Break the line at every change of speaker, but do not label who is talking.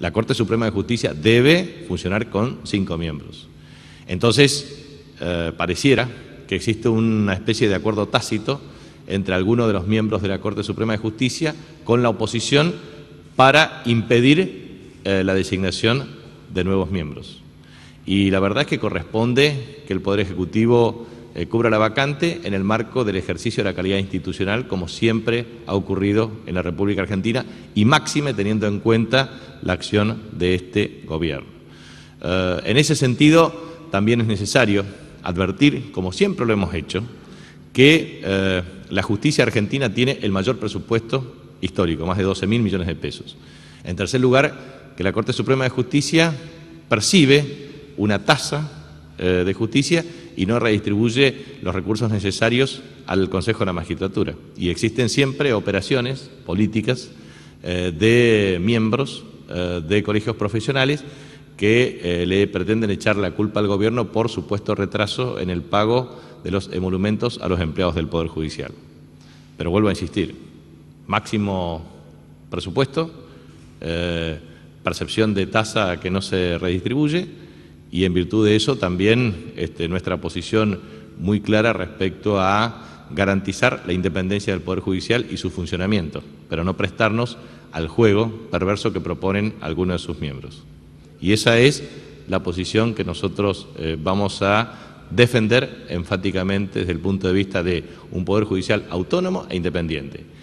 La Corte Suprema de Justicia debe funcionar con cinco miembros. Entonces, eh, pareciera que existe una especie de acuerdo tácito entre algunos de los miembros de la Corte Suprema de Justicia con la oposición para impedir eh, la designación de nuevos miembros. Y la verdad es que corresponde que el Poder Ejecutivo eh, cubra la vacante en el marco del ejercicio de la calidad institucional, como siempre ha ocurrido en la República Argentina, y máxime teniendo en cuenta la acción de este gobierno. Eh, en ese sentido, también es necesario advertir, como siempre lo hemos hecho, que eh, la justicia argentina tiene el mayor presupuesto histórico, más de 12 mil millones de pesos. En tercer lugar, que la Corte Suprema de Justicia percibe una tasa eh, de Justicia y no redistribuye los recursos necesarios al Consejo de la Magistratura. Y existen siempre operaciones políticas eh, de miembros eh, de colegios profesionales que le pretenden echar la culpa al gobierno por supuesto retraso en el pago de los emolumentos a los empleados del Poder Judicial. Pero vuelvo a insistir, máximo presupuesto, percepción de tasa que no se redistribuye, y en virtud de eso también este, nuestra posición muy clara respecto a garantizar la independencia del Poder Judicial y su funcionamiento, pero no prestarnos al juego perverso que proponen algunos de sus miembros. Y esa es la posición que nosotros eh, vamos a defender enfáticamente desde el punto de vista de un Poder Judicial autónomo e independiente.